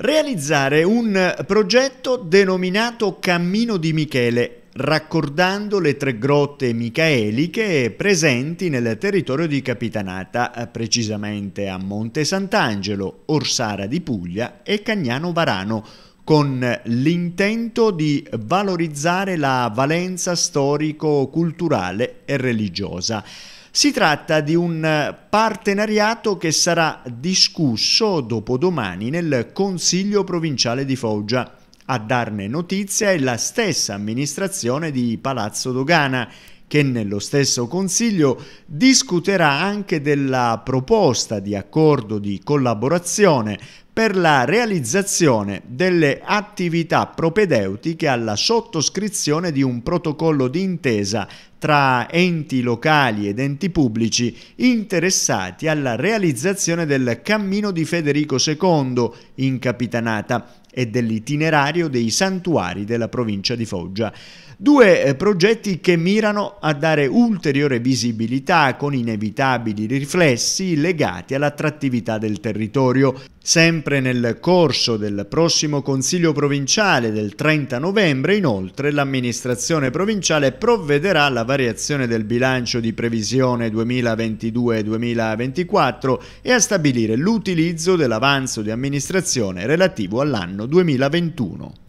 Realizzare un progetto denominato Cammino di Michele, raccordando le tre grotte micaeliche presenti nel territorio di Capitanata, eh, precisamente a Monte Sant'Angelo, Orsara di Puglia e Cagnano Varano, con l'intento di valorizzare la valenza storico-culturale e religiosa. Si tratta di un partenariato che sarà discusso dopodomani nel Consiglio provinciale di Foggia. A darne notizia è la stessa amministrazione di Palazzo Dogana che nello stesso Consiglio discuterà anche della proposta di accordo di collaborazione per la realizzazione delle attività propedeutiche alla sottoscrizione di un protocollo di intesa tra enti locali ed enti pubblici interessati alla realizzazione del Cammino di Federico II in Capitanata e dell'itinerario dei santuari della provincia di Foggia. Due eh, progetti che mirano a dare ulteriore visibilità con inevitabili riflessi legati all'attrattività del territorio Sempre nel corso del prossimo Consiglio provinciale del 30 novembre, inoltre, l'amministrazione provinciale provvederà alla variazione del bilancio di previsione 2022-2024 e a stabilire l'utilizzo dell'avanzo di amministrazione relativo all'anno 2021.